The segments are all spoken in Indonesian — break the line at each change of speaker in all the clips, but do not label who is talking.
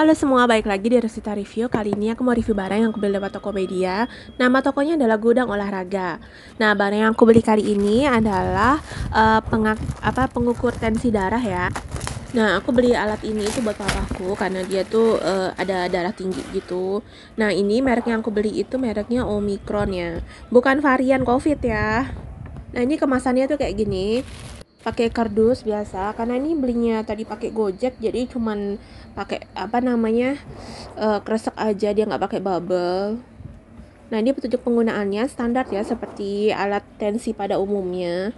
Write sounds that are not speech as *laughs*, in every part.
Halo semua, baik lagi di Resita Review. Kali ini aku mau review barang yang aku beli lewat Tokopedia. Nama tokonya adalah Gudang Olahraga. Nah, barang yang aku beli kali ini adalah uh, pengak, apa pengukur tensi darah ya. Nah, aku beli alat ini itu buat papaku karena dia tuh uh, ada darah tinggi gitu. Nah, ini merek yang aku beli itu mereknya Omicron ya. Bukan varian COVID ya. Nah, ini kemasannya tuh kayak gini pakai kardus biasa karena ini belinya tadi pakai gojek jadi cuman pakai apa namanya uh, eh, kresek aja dia nggak pakai bubble nah ini petunjuk penggunaannya standar ya seperti alat tensi pada umumnya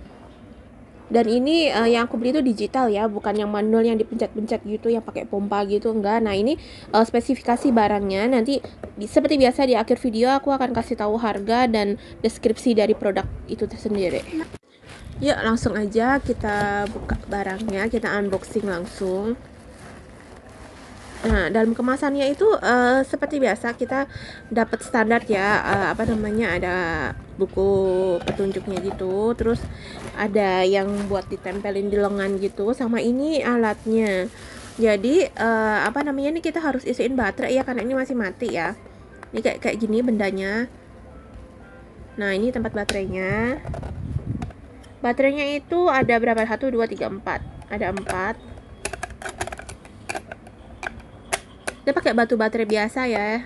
dan ini uh, yang aku beli itu digital ya bukan yang manual yang dipencet-pencet gitu yang pakai pompa gitu enggak nah ini uh, spesifikasi barangnya nanti di, seperti biasa di akhir video aku akan kasih tahu harga dan deskripsi dari produk itu sendiri Yuk langsung aja kita buka barangnya, kita unboxing langsung. Nah, dalam kemasannya itu uh, seperti biasa kita dapat standar ya, uh, apa namanya ada buku petunjuknya gitu, terus ada yang buat ditempelin di lengan gitu, sama ini alatnya. Jadi uh, apa namanya ini kita harus isiin baterai ya karena ini masih mati ya. Ini kayak kayak gini bendanya. Nah, ini tempat baterainya baterainya itu ada berapa 1 2 3 4 ada 4 kita pakai batu baterai biasa ya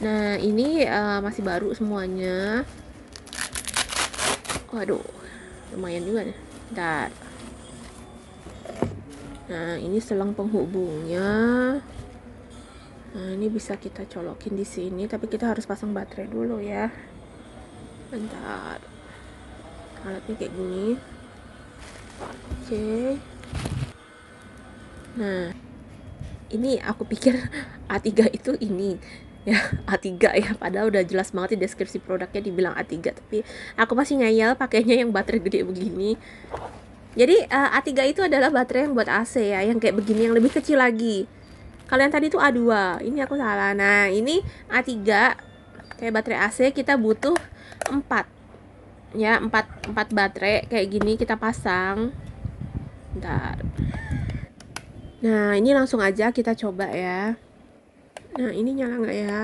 nah ini uh, masih baru semuanya waduh lumayan juga nih Bentar. nah ini selang penghubungnya Nah, ini bisa kita colokin di sini, tapi kita harus pasang baterai dulu ya. Bentar. Alatnya kayak gini. Oke. Nah, ini aku pikir A3 *laughs* itu ini ya A3 ya padahal udah jelas banget di deskripsi produknya dibilang A3 tapi aku masih ngayal pakainya yang baterai gede begini jadi uh, eh, A3 itu adalah baterai yang buat AC ya yang kayak begini yang lebih kecil lagi kalian tadi tuh A2 ini aku salah nah ini A3 kayak baterai AC kita butuh 4 ya 4, 4 baterai kayak gini kita pasang bentar nah ini langsung aja kita coba ya nah ini nyala nggak ya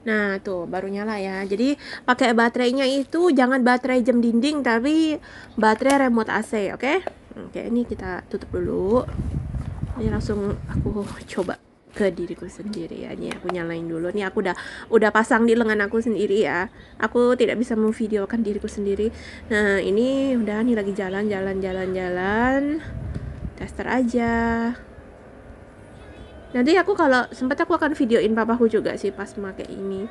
Nah, tuh baru nyala ya. Jadi, pakai baterainya itu jangan baterai jam dinding, tapi baterai remote AC, oke? Okay? Oke, ini kita tutup dulu ini langsung aku coba ke diriku sendiri ya ini aku nyalain dulu nih aku udah udah pasang di lengan aku sendiri ya aku tidak bisa memvideokan diriku sendiri nah ini udah nih lagi jalan jalan jalan jalan tester aja nanti aku kalau sempat aku akan videoin papaku juga sih pas pakai ini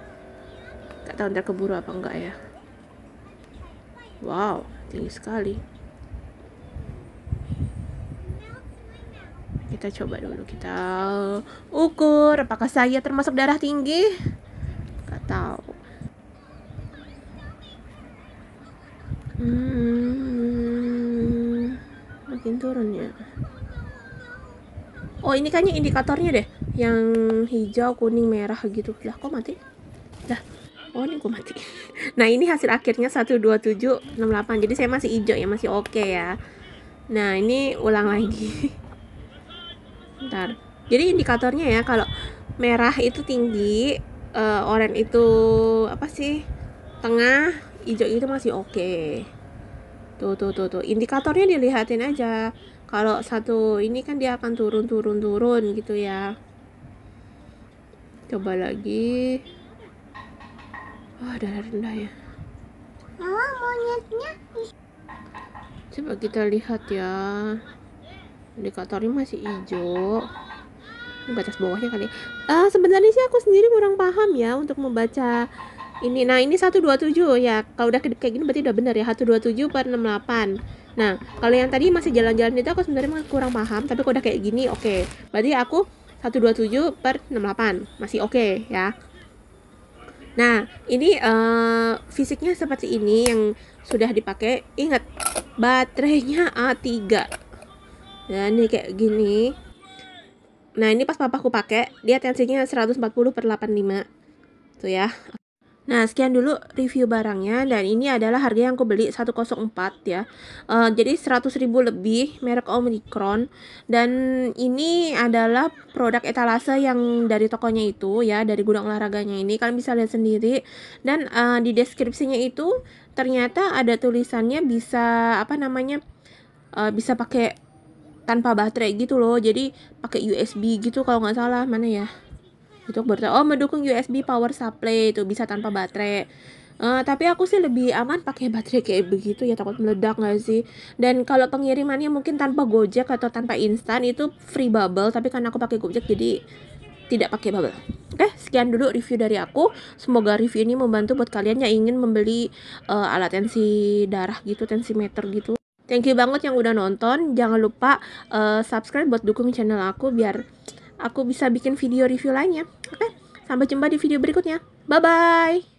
gak tahu ntar keburu apa enggak ya wow tinggi sekali kita coba dulu kita ukur apakah saya termasuk darah tinggi nggak tahu hmm, makin turun ya oh ini kayaknya indikatornya deh yang hijau kuning merah gitu lah kok mati Dah. oh ini kok mati *laughs* nah ini hasil akhirnya 12768 jadi saya masih hijau ya masih oke okay ya nah ini ulang lagi *laughs* Bentar. Jadi indikatornya ya kalau merah itu tinggi, uh, oranye itu apa sih? Tengah, hijau itu masih oke. Okay. Tuh tuh tuh tuh. Indikatornya dilihatin aja. Kalau satu ini kan dia akan turun turun turun gitu ya. Coba lagi. oh, darah rendah ya. Coba kita lihat ya indikatornya masih hijau ini batas bawahnya kali. ya uh, sebenarnya sih aku sendiri kurang paham ya untuk membaca ini nah ini 127 ya kalau udah kayak gini berarti udah benar ya 127 per 68 nah kalau yang tadi masih jalan-jalan itu aku sebenarnya kurang paham tapi kalau udah kayak gini oke okay. berarti aku 127 per 68 masih oke okay, ya nah ini uh, fisiknya seperti ini yang sudah dipakai ingat baterainya A3 ya ini kayak gini nah ini pas papa papaku pakai dia tensinya 140 per 85 tuh ya Nah, sekian dulu review barangnya dan ini adalah harga yang aku beli 104 ya. Uh, jadi ribu lebih merek Omicron dan ini adalah produk etalase yang dari tokonya itu ya, dari gudang olahraganya ini kalian bisa lihat sendiri dan uh, di deskripsinya itu ternyata ada tulisannya bisa apa namanya? Uh, bisa pakai tanpa baterai gitu loh jadi pakai USB gitu kalau nggak salah mana ya itu baru oh mendukung USB power supply itu bisa tanpa baterai Uh, tapi aku sih lebih aman pakai baterai kayak begitu ya takut meledak nggak sih dan kalau pengirimannya mungkin tanpa gojek atau tanpa instan itu free bubble tapi karena aku pakai gojek jadi tidak pakai bubble Oke, okay, sekian dulu review dari aku. Semoga review ini membantu buat kalian yang ingin membeli uh, alat tensi darah gitu, tensimeter gitu. Thank you banget yang udah nonton. Jangan lupa uh, subscribe buat dukung channel aku biar aku bisa bikin video review lainnya. Oke, okay? sampai jumpa di video berikutnya. Bye bye.